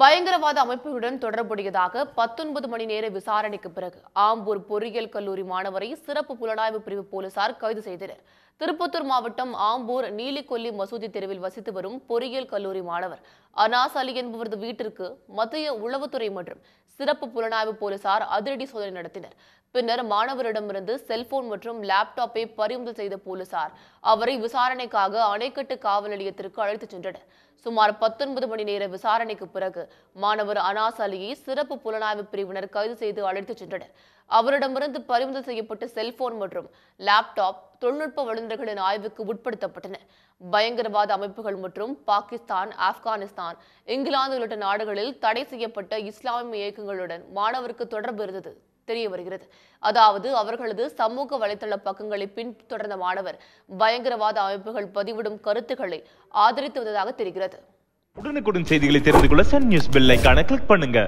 பயங்கரவாத அமைப்புகளுடன் தொடர்புடையதாக பத்தொன்பது மணி நேர விசாரணைக்கு பிறகு ஆம்பூர் பொறியியல் கல்லூரி மாணவரை சிறப்பு புலனாய்வு பிரிவு போலீசார் கைது செய்தனர் திருப்பத்தூர் மாவட்டம் ஆம்பூர் நீலிக்கொல்லி மசூதி தெருவில் வசித்து வரும் பொறியியல் கல்லூரி மாணவர் அனாஸ் அலி என்பவரது வீட்டிற்கு மத்திய உளவுத்துறை மற்றும் சிறப்பு புலனாய்வு போலீசார் அதிரடி சோதனை நடத்தினர் பின்னர் மாணவரிடமிருந்து செல்போன் மற்றும் லேப்டாப்பை பறிமுதல் செய்த போலீசார் அவரை விசாரணைக்காக அணைக்கட்டு காவல் நிலையத்திற்கு அழைத்துச் சென்றனர் சுமார் பத்தொன்பது மணி நேர விசாரணைக்கு பிறகு மாணவர் அனாஸ் அலியை சிறப்பு புலனாய்வு பிரிவினர் கைது செய்து அழைத்துச் சென்றனர் அவரிடமிருந்து பறிமுதல் செய்யப்பட்ட செல்போன் மற்றும் லேப்டாப் தொழில்நுட்ப வல்லுநர்களின் ஆய்வுக்கு உட்படுத்தப்பட்டன பயங்கரவாத அமைப்புகள் மற்றும் பாகிஸ்தான் ஆப்கானிஸ்தான் இங்கிலாந்து உள்ளிட்ட நாடுகளில் தடை செய்யப்பட்ட இஸ்லாமிய இயக்கங்களுடன் மாணவருக்கு தொடர்பு இருந்தது தெரிய வருகிறது அதாவது அவர்களது சமூக வலைதள பக்கங்களை பின்தொடர்ந்த மாணவர் பயங்கரவாத அமைப்புகள் பதிவிடும் கருத்துக்களை ஆதரித்து வந்ததாக தெரிகிறது உடனுக்குடன் செய்திகளை தெரிந்து கொள்ள சன் நியூஸ் பெல் ஐக்கான கிளிக் பண்ணுங்க